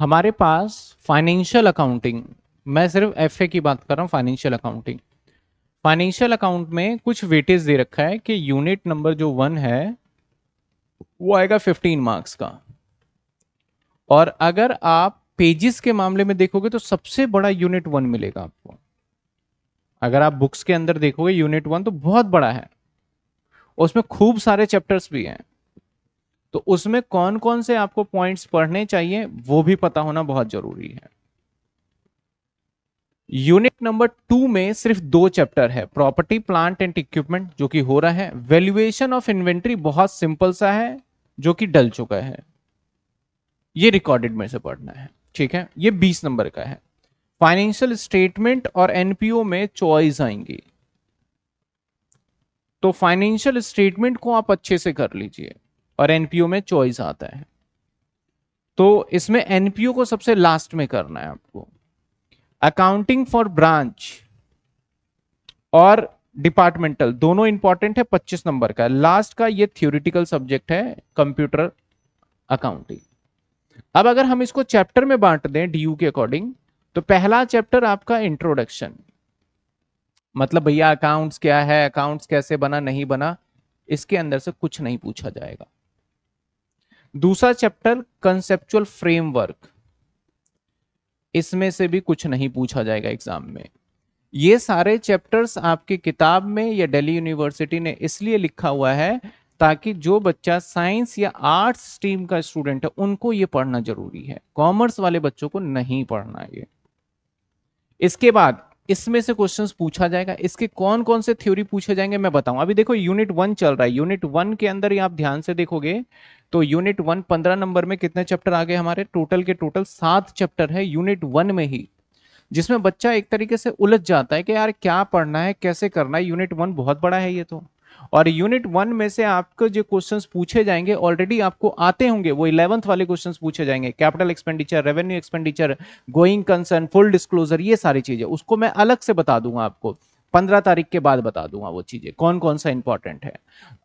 हमारे पास financial accounting मैं सिर्फ एफ की बात कर रहा हूँ फाइनेंशियल अकाउंटिंग फाइनेंशियल अकाउंट में कुछ वेटेज दे रखा है कि यूनिट नंबर जो वन है वो आएगा 15 मार्क्स का और अगर आप पेजेस के मामले में देखोगे तो सबसे बड़ा यूनिट वन मिलेगा आपको अगर आप बुक्स के अंदर देखोगे यूनिट वन तो बहुत बड़ा है उसमें खूब सारे चैप्टर्स भी हैं तो उसमें कौन कौन से आपको पॉइंट्स पढ़ने चाहिए वो भी पता होना बहुत जरूरी है यूनिट नंबर टू में सिर्फ दो चैप्टर है प्रॉपर्टी प्लांट एंड इक्विपमेंट जो कि हो रहा है वैल्यूएशन ऑफ इन्वेंट्री बहुत सिंपल सा है जो कि डल चुका है ये रिकॉर्डेड में से पढ़ना है ठीक है ये 20 नंबर का है फाइनेंशियल स्टेटमेंट और एनपीओ में चॉइस आएंगी तो फाइनेंशियल स्टेटमेंट को आप अच्छे से कर लीजिए और एनपीओ में चॉइस आता है तो इसमें एनपीओ को सबसे लास्ट में करना है आपको अकाउंटिंग फॉर ब्रांच और डिपार्टमेंटल दोनों इंपॉर्टेंट है 25 नंबर का लास्ट का ये थियोरिटिकल सब्जेक्ट है कंप्यूटर अकाउंटिंग अब अगर हम इसको चैप्टर में बांट दें डीयू के अकॉर्डिंग तो पहला चैप्टर आपका इंट्रोडक्शन मतलब भैया अकाउंट्स क्या है अकाउंट्स कैसे बना नहीं बना इसके अंदर से कुछ नहीं पूछा जाएगा दूसरा चैप्टर कंसेप्चुअल फ्रेमवर्क इसमें से भी कुछ नहीं पूछा जाएगा एग्जाम में ये सारे चैप्टर्स आपके किताब में या दिल्ली यूनिवर्सिटी ने इसलिए लिखा हुआ है ताकि जो बच्चा साइंस या आर्ट्स स्ट्रीम का स्टूडेंट है उनको ये पढ़ना जरूरी है कॉमर्स वाले बच्चों को नहीं पढ़ना ये इसके बाद इसमें से क्वेश्चंस पूछा जाएगा इसके कौन कौन से थ्योरी पूछे जाएंगे मैं बताऊं अभी देखो यूनिट वन चल रहा है यूनिट वन के अंदर ही आप ध्यान से देखोगे तो यूनिट वन पंद्रह नंबर में कितने चैप्टर आ गए हमारे टोटल के टोटल सात चैप्टर है यूनिट वन में ही जिसमें बच्चा एक तरीके से उलझ जाता है कि यार क्या पढ़ना है कैसे करना है यूनिट वन बहुत बड़ा है ये तो और यूनिट वन में से आपको जो क्वेश्चंस पूछे जाएंगे ऑलरेडी आपको आते होंगे वो इलेवंथ वाले क्वेश्चंस पूछे जाएंगे capital expenditure revenue expenditure going concern full disclosure ये सारी चीजें उसको मैं अलग से बता दूंगा आपको पंद्रह तारीख के बाद बता दूंगा वो चीजें कौन कौन सा इंपॉर्टेंट है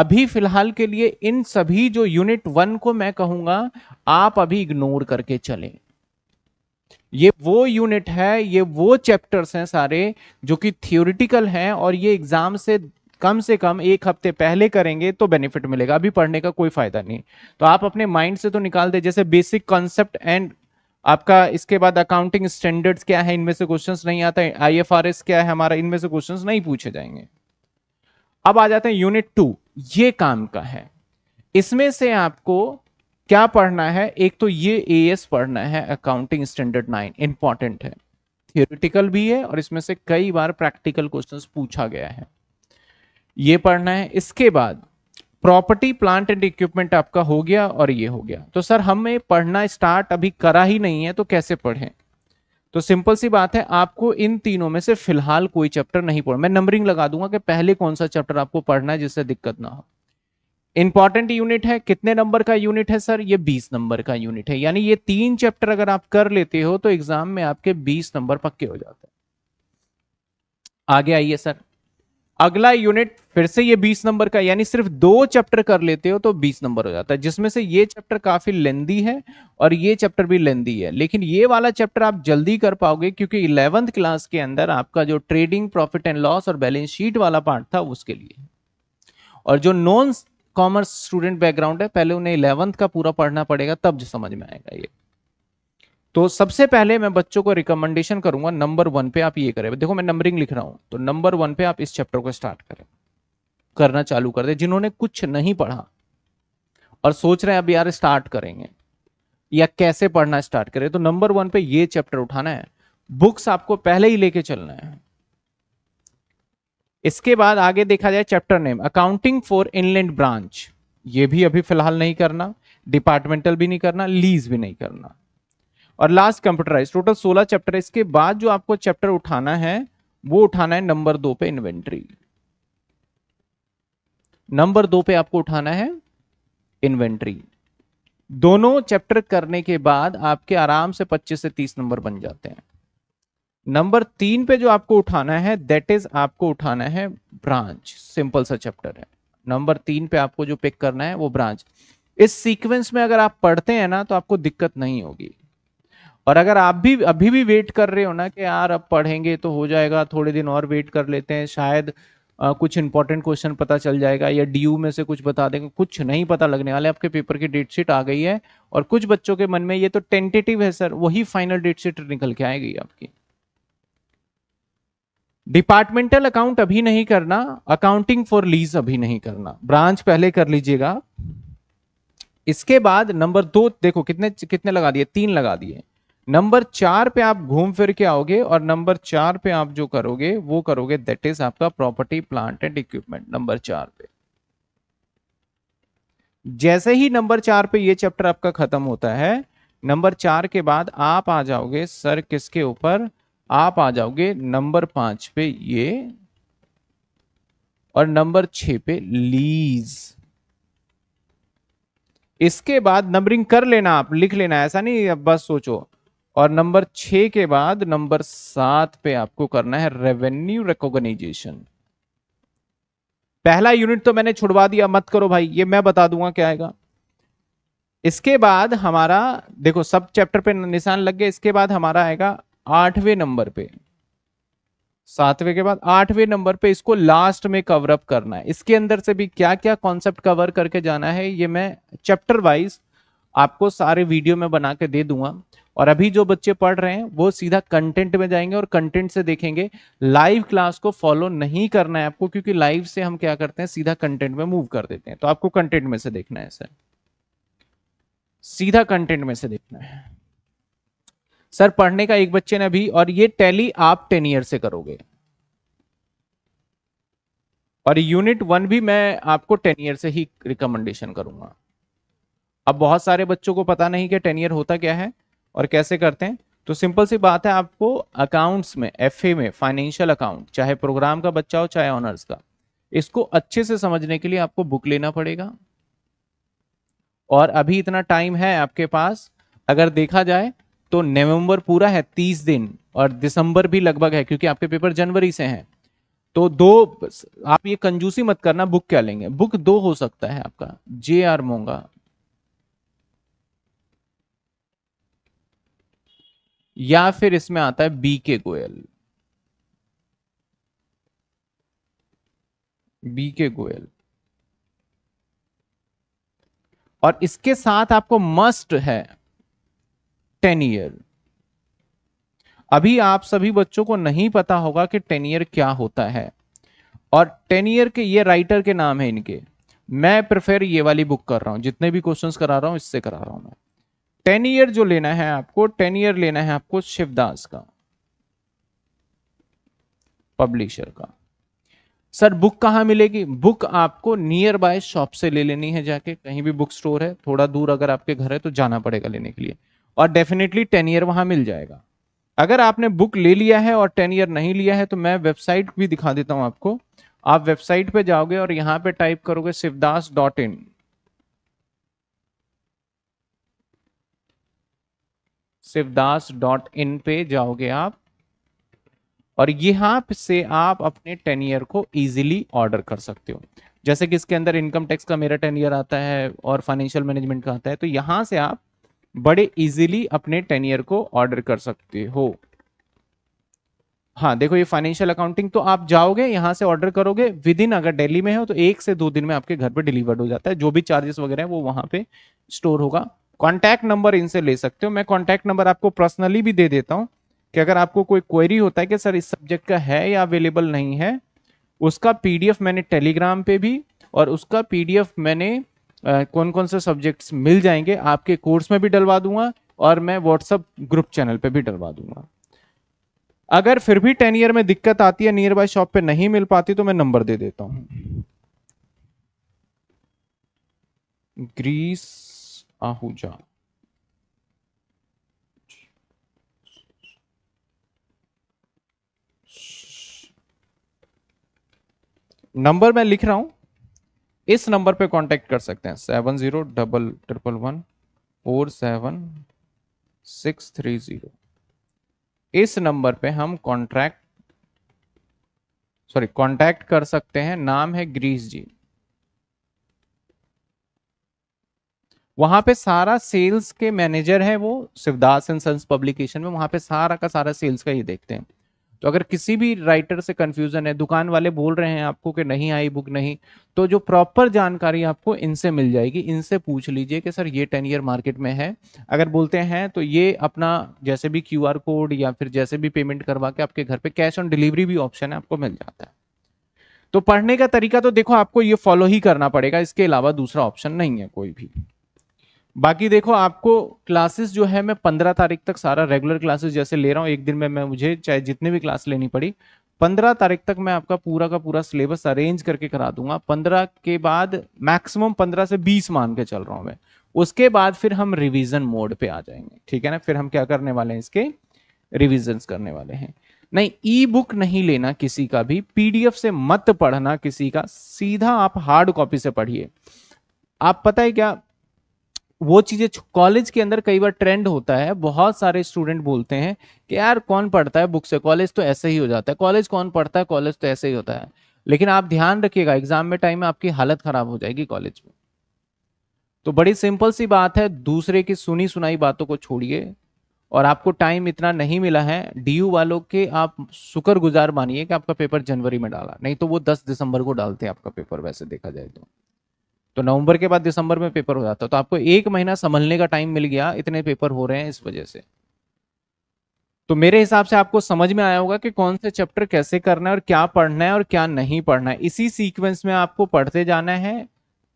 अभी फिलहाल के लिए इन सभी जो यूनिट वन को मैं कहूंगा आप अभी इग्नोर करके चले ये वो यूनिट है ये वो चैप्टर्स हैं सारे जो कि थियोरिटिकल हैं और ये एग्जाम से कम से कम एक हफ्ते पहले करेंगे तो बेनिफिट मिलेगा अभी पढ़ने का कोई फायदा नहीं तो आप अपने माइंड से तो निकाल दे जैसे बेसिक कॉन्सेप्ट एंड आपका इसके बाद अकाउंटिंग स्टैंडर्ड्स क्या है इनमें से क्वेश्चंस नहीं आता है आईएफआरएस क्या है हमारा इनमें से क्वेश्चंस नहीं पूछे जाएंगे अब आ जाते हैं यूनिट टू ये काम का है इसमें से आपको क्या पढ़ना है एक तो ये ए पढ़ना है अकाउंटिंग स्टैंडर्ड नाइन इंपॉर्टेंट है थियोरिटिकल भी है और इसमें से कई बार प्रैक्टिकल क्वेश्चंस पूछा गया है ये पढ़ना है इसके बाद प्रॉपर्टी प्लांट एंड इक्विपमेंट आपका हो गया और ये हो गया तो सर हमें पढ़ना स्टार्ट अभी करा ही नहीं है तो कैसे पढ़ें तो सिंपल सी बात है आपको इन तीनों में से फिलहाल कोई चैप्टर नहीं पढ़ मैं नंबरिंग लगा दूंगा कि पहले कौन सा चैप्टर आपको पढ़ना है जिससे दिक्कत ना हो इंपॉर्टेंट यूनिट है कितने नंबर का यूनिट है सर ये 20 नंबर का यूनिट है यानी ये तीन चैप्टर अगर आप कर लेते हो तो एग्जाम में आपके 20 नंबर पक्के हो जाते हैं आगे आइए सर अगला यूनिट फिर से ये 20 नंबर का यानी सिर्फ दो चैप्टर कर लेते हो तो 20 नंबर हो जाता है जिसमें से ये चैप्टर काफी लेंदी है और ये चैप्टर भी लेंदी है लेकिन ये वाला चैप्टर आप जल्दी कर पाओगे क्योंकि इलेवंथ क्लास के अंदर आपका जो ट्रेडिंग प्रॉफिट एंड लॉस और बैलेंस शीट वाला पार्ट था उसके लिए और जो नॉन कॉमर्स स्टूडेंट बैकग्राउंड है पहले उन्हें इलेवंथ का पूरा पढ़ना पड़ेगा तब जो समझ में आएगा ये तो सबसे पहले मैं बच्चों को रिकमेंडेशन करूंगा नंबर वन पे आप ये करें देखो मैं नंबरिंग लिख रहा हूं तो नंबर वन पे आप इस चैप्टर को स्टार्ट करें करना चालू कर दे जिन्होंने कुछ नहीं पढ़ा और सोच रहे हैं अब यार स्टार्ट करेंगे या कैसे पढ़ना स्टार्ट करें तो नंबर वन पे ये चैप्टर उठाना है बुक्स आपको पहले ही लेके चलना है इसके बाद आगे देखा जाए chapter name accounting for inland branch ये भी अभी फिलहाल नहीं करना डिपार्टमेंटल भी नहीं करना लीज भी नहीं करना और लास्ट कंप्यूटराइज टोटल सोलह चैप्टर इसके बाद जो आपको चैप्टर उठाना है वो उठाना है नंबर दो पे इन्वेंट्री नंबर दो पे आपको उठाना है इन्वेंट्री दोनों चैप्टर करने के बाद आपके आराम से 25 से 30 नंबर बन जाते हैं नंबर तीन पे जो आपको उठाना है दैट इज आपको उठाना है ब्रांच सिंपल सा चैप्टर है नंबर तीन पे आपको जो पिक करना है वो ब्रांच इस सीक्वेंस में अगर आप पढ़ते हैं ना तो आपको दिक्कत नहीं होगी और अगर आप भी अभी भी वेट कर रहे हो ना कि यार अब पढ़ेंगे तो हो जाएगा थोड़े दिन और वेट कर लेते हैं शायद आ, कुछ इंपॉर्टेंट क्वेश्चन पता चल जाएगा या डी में से कुछ बता देंगे कुछ नहीं पता लगने वाले आपके पेपर की डेट शीट आ गई है और कुछ बच्चों के मन में ये तो टेंटेटिव है सर वही फाइनल डेट शीट निकल के आएगी आपकी डिपार्टमेंटल अकाउंट अभी नहीं करना अकाउंटिंग फॉर लीज अभी नहीं करना ब्रांच पहले कर लीजिएगा इसके बाद नंबर दो देखो कितने कितने लगा दिए तीन लगा दिए नंबर चार पे आप घूम फिर के आओगे और नंबर चार पे आप जो करोगे वो करोगे दैट इज आपका property plant and equipment number चार पे जैसे ही नंबर चार पे ये चैप्टर आपका खत्म होता है नंबर चार के बाद आप आ जाओगे सर किसके ऊपर आप आ जाओगे नंबर पांच पे ये और नंबर छ पे लीज इसके बाद नंबरिंग कर लेना आप लिख लेना ऐसा नहीं बस सोचो और नंबर छ के बाद नंबर सात पे आपको करना है रेवेन्यू रिकॉग्नाइजेशन पहला यूनिट तो मैंने छुड़वा दिया मत करो भाई ये मैं बता दूंगा क्या आएगा इसके बाद हमारा देखो सब चैप्टर पे निशान लग गए इसके बाद हमारा आएगा आठवें नंबर पे सातवें के बाद आठवें नंबर पे इसको लास्ट में कवर अप करना है इसके अंदर से भी क्या क्या कॉन्सेप्ट कवर करके जाना है ये मैं चैप्टर वाइज आपको सारे वीडियो में बना के दे दूंगा और अभी जो बच्चे पढ़ रहे हैं वो सीधा कंटेंट में जाएंगे और कंटेंट से देखेंगे लाइव क्लास को फॉलो नहीं करना है आपको क्योंकि लाइव से हम क्या करते हैं सीधा कंटेंट में मूव कर देते हैं तो आपको कंटेंट में से देखना है सर सीधा कंटेंट में से देखना है सर पढ़ने का एक बच्चे ने अभी और ये टैली आप टेन ईयर से करोगे और यूनिट वन भी मैं आपको टेन ईयर से ही रिकमेंडेशन करूंगा अब बहुत सारे बच्चों को पता नहीं कि टेन ईयर होता क्या है और कैसे करते हैं तो सिंपल सी बात है आपको अकाउंट्स में एफ में फाइनेंशियल अकाउंट चाहे प्रोग्राम का बच्चा हो चाहे ऑनर्स का इसको अच्छे से समझने के लिए आपको बुक लेना पड़ेगा और अभी इतना टाइम है आपके पास अगर देखा जाए तो नवंबर पूरा है तीस दिन और दिसंबर भी लगभग है क्योंकि आपके पेपर जनवरी से हैं तो दो आप ये कंजूसी मत करना बुक क्या लेंगे बुक दो हो सकता है आपका जे आर मोंगा या फिर इसमें आता है बी के गोयल बी के गोयल और इसके साथ आपको मस्ट है टेन ईयर अभी आप सभी बच्चों को नहीं पता होगा कि टेन ईयर क्या होता है और टेन ईयर के ये राइटर के नाम है इनके मैं प्रेफर ये वाली बुक कर रहा हूं जितने भी क्वेश्चंस करा रहा हूं इससे करा रहा हूं मैं टेन ईयर जो लेना है आपको टेन ईयर लेना है आपको शिवदास का पब्लिशर का सर बुक कहाँ मिलेगी बुक आपको नियर बाय शॉप से ले लेनी है जाके कहीं भी बुक स्टोर है थोड़ा दूर अगर आपके घर है तो जाना पड़ेगा लेने के लिए और डेफिनेटली टेन ईयर वहां मिल जाएगा अगर आपने बुक ले लिया है और टेन ईयर नहीं लिया है तो मैं वेबसाइट भी दिखा देता हूँ आपको आप वेबसाइट पे जाओगे और यहाँ पे टाइप करोगे Shivdas dot in Shivdas dot in पे जाओगे आप और यहाँ से आप अपने टेन ईयर को इजीली ऑर्डर कर सकते हो जैसे कि इसके अंदर इनकम टैक्स का मेरा टेन ईयर आता है और फाइनेंशियल मैनेजमेंट का आता है तो यहाँ से आप बड़े इजीली अपने टेन ईयर को ऑर्डर कर सकते हो हाँ देखो ये फाइनेंशियल अकाउंटिंग तो आप जाओगे यहाँ से ऑर्डर करोगे विद इन अगर दिल्ली में हो तो एक से दो दिन में आपके घर पे डिलीवर्ड हो जाता है जो भी चार्जेस वगैरह है वो वहां पे स्टोर होगा कॉन्टैक्ट नंबर इनसे ले सकते हो मैं कॉन्टैक्ट नंबर आपको पर्सनली भी दे देता हूँ कि अगर आपको कोई क्वेरी होता है कि सर इस सब्जेक्ट का है या अवेलेबल नहीं है उसका पीडीएफ मैंने टेलीग्राम पे भी और उसका पीडीएफ मैंने आ, कौन कौन से सब्जेक्ट्स मिल जाएंगे आपके कोर्स में भी डलवा दूंगा और मैं व्हाट्सअप ग्रुप चैनल पे भी डलवा दूंगा अगर फिर भी टेन ईयर में दिक्कत आती है नियर बाय शॉप पे नहीं मिल पाती तो मैं नंबर दे देता हूँ ग्रीस आहूजा नंबर मैं लिख रहा हूं इस नंबर पे कांटेक्ट कर सकते हैं seven zero double triple one four seven six three zero इस नंबर पे हम कॉन्ट्रैक्ट सॉरी कांटेक्ट कर सकते हैं नाम है ग्रीस जी वहां पे सारा सेल्स के मैनेजर है वो शिवदास एंड सन्स पब्लिकेशन में वहां पे सारा का सारा सेल्स का ये देखते हैं तो अगर किसी भी राइटर से कंफ्यूजन है दुकान वाले बोल रहे हैं आपको कि नहीं आई बुक नहीं तो जो प्रॉपर जानकारी आपको इनसे मिल जाएगी इनसे पूछ लीजिए कि सर ये टेन ईयर मार्केट में है अगर बोलते हैं तो ये अपना जैसे भी क्यू कोड या फिर जैसे भी पेमेंट करवा के आपके घर पर कैश ऑन डिलीवरी भी ऑप्शन है आपको मिल जाता है तो पढ़ने का तरीका तो देखो आपको ये फॉलो ही करना पड़ेगा इसके अलावा दूसरा ऑप्शन नहीं है कोई भी बाकी देखो आपको क्लासेस जो है मैं पंद्रह तारीख तक सारा रेगुलर क्लासेस जैसे ले रहा हूँ एक दिन में मैं मुझे चाहे जितने भी क्लास लेनी पड़ी पंद्रह तारीख तक मैं आपका पूरा का पूरा सिलेबस अरेंज करके करा दूंगा पंद्रह के बाद मैक्सिमम पंद्रह से बीस मान के चल रहा हूँ मैं उसके बाद फिर हम रिविजन मोड पे आ जाएंगे ठीक है ना फिर हम क्या करने वाले हैं इसके रिविजन करने वाले हैं नहीं ई बुक नहीं लेना किसी का भी पीडीएफ से मत पढ़ना किसी का सीधा आप हार्ड कॉपी से पढ़िए आप पता है क्या वो चीज़ें कॉलेज के अंदर कई बार ट्रेंड होता है बहुत सारे स्टूडेंट बोलते हैं कि यार कौन पढ़ता है बुक से कॉलेज तो ऐसे ही हो जाता है कॉलेज कौन पढ़ता है कॉलेज तो ऐसे ही होता है लेकिन आप ध्यान रखिएगा एग्जाम में टाइम में आपकी हालत खराब हो जाएगी कॉलेज में तो बड़ी सिंपल सी बात है दूसरे की सुनी सुनाई बातों को छोड़िए और आपको टाइम इतना नहीं मिला है डी वालों के आप शुक्र गुजार मानिए कि आपका पेपर जनवरी में डाला नहीं तो वो दस दिसंबर को डालते हैं आपका पेपर वैसे देखा जाए तो तो नवंबर के बाद दिसंबर में पेपर हो जाता है तो आपको एक महीना संभलने का टाइम मिल गया इतने पेपर हो रहे हैं इस वजह से तो मेरे हिसाब से आपको समझ में आया होगा कि कौन से चैप्टर कैसे करना है और क्या पढ़ना है और क्या नहीं पढ़ना है इसी सीक्वेंस में आपको पढ़ते जाना है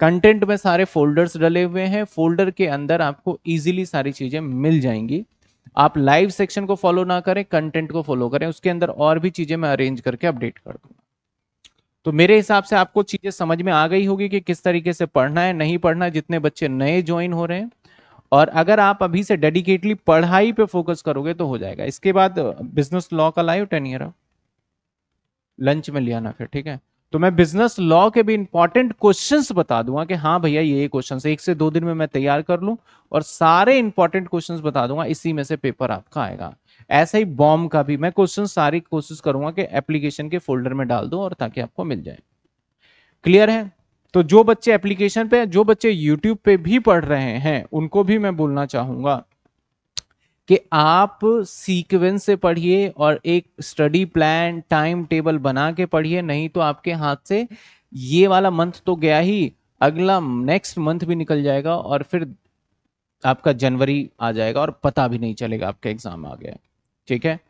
कंटेंट में सारे फोल्डर्स डले हुए हैं फोल्डर के अंदर आपको इजीली सारी चीजें मिल जाएंगी आप लाइव सेक्शन को फॉलो ना करें कंटेंट को फॉलो करें उसके अंदर और भी चीजें मैं अरेंज करके अपडेट कर दूँ तो मेरे हिसाब से आपको चीजें समझ में आ गई होगी कि किस तरीके से पढ़ना है नहीं पढ़ना है जितने बच्चे नए ज्वाइन हो रहे हैं और अगर आप अभी से डेडिकेटली पढ़ाई पे फोकस करोगे तो हो जाएगा इसके बाद बिजनेस लॉ का लाइव टेन ईयर लंच में लिया ना फिर ठीक है तो मैं बिजनेस लॉ के भी इंपॉर्टेंट क्वेश्चंस बता दूंगा कि हाँ भैया ये क्वेश्चंस एक से दो दिन में मैं तैयार कर लूँ और सारे इंपॉर्टेंट क्वेश्चंस बता दूंगा इसी में से पेपर आपका आएगा ऐसा ही बॉम्ब का भी मैं क्वेश्चन सारी कोशिश करूंगा कि एप्लीकेशन के फोल्डर में डाल दूं और ताकि आपको मिल जाए क्लियर है तो जो बच्चे एप्लीकेशन पे जो बच्चे यूट्यूब पे भी पढ़ रहे हैं उनको भी मैं बोलना चाहूंगा कि आप सीक्वेंस से पढ़िए और एक स्टडी प्लान टाइम टेबल बना के पढ़िए नहीं तो आपके हाथ से ये वाला मंथ तो गया ही अगला नेक्स्ट मंथ भी निकल जाएगा और फिर आपका जनवरी आ जाएगा और पता भी नहीं चलेगा आपका एग्जाम आ गया ठीक है